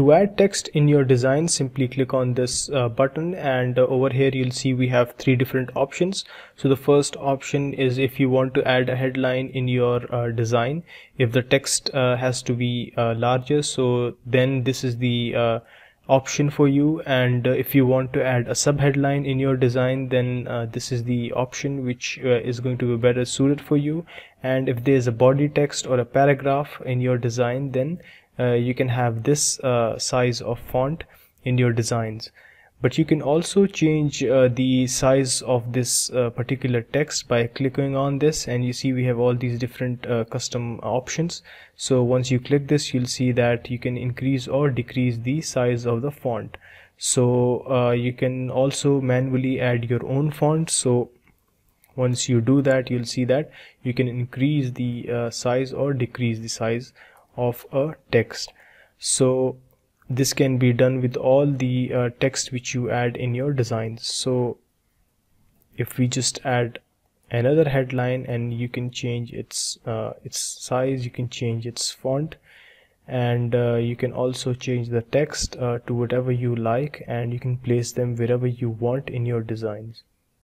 To add text in your design, simply click on this uh, button and uh, over here you'll see we have three different options. So the first option is if you want to add a headline in your uh, design, if the text uh, has to be uh, larger, so then this is the uh, option for you and uh, if you want to add a sub headline in your design then uh, this is the option which uh, is going to be better suited for you and if there is a body text or a paragraph in your design then uh, you can have this uh, size of font in your designs but you can also change uh, the size of this uh, particular text by clicking on this and you see we have all these different uh, custom options so once you click this you'll see that you can increase or decrease the size of the font so uh, you can also manually add your own font so once you do that you'll see that you can increase the uh, size or decrease the size of a text so this can be done with all the uh, text which you add in your design so if we just add another headline and you can change its uh, its size you can change its font and uh, you can also change the text uh, to whatever you like and you can place them wherever you want in your designs